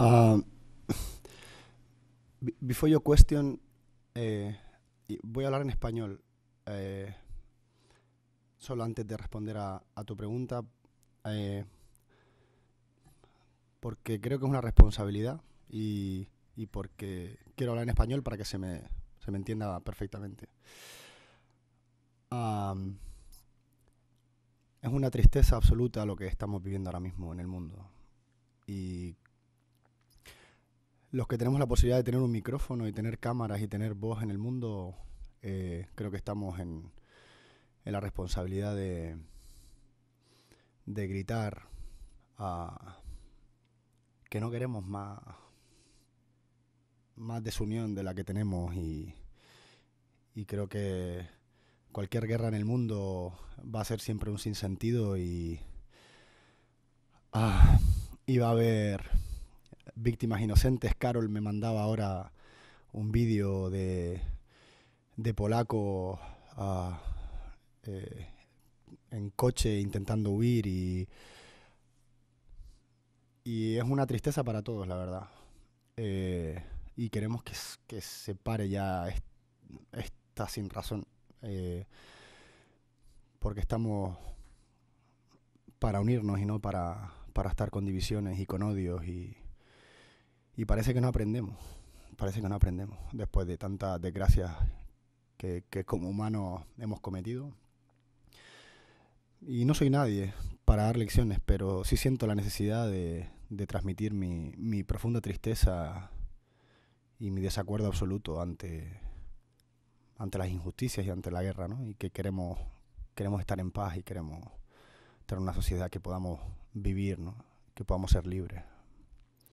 Ah, before your question, eh, voy a hablar en español. Eh, solo antes de responder a, tu pregunta, eh, porque creo que es una responsabilidad y, porque quiero hablar en español para que se me, entienda perfectamente. es una tristeza absoluta lo que estamos viviendo ahora mismo en el mundo. Y los que tenemos la posibilidad de tener un micrófono y tener cámaras y tener voz en el mundo, eh, creo que estamos en, la responsabilidad de, gritar a, que no queremos más, más desunión de la que tenemos y, creo que cualquier guerra en el mundo va a ser siempre un sinsentido y, ah, y va a haber víctimas inocentes. Carol me mandaba ahora un vídeo de, polaco ah, eh, en coche intentando huir y, y es una tristeza para todos, la verdad. Eh, y queremos que, se pare ya esta sin razón. Eh, porque estamos para unirnos y no para, para estar con divisiones y con odios y, y parece que no aprendemos, parece que no aprendemos después de tantas desgracias que, como humanos hemos cometido. Y no soy nadie para dar lecciones, pero sí siento la necesidad de, transmitir mi, profunda tristeza y mi desacuerdo absoluto ante, ante las injusticias y ante la guerra, ¿no? Y que queremos, queremos estar en paz y queremos tener una sociedad que podamos vivir, ¿no? Que podamos ser libres.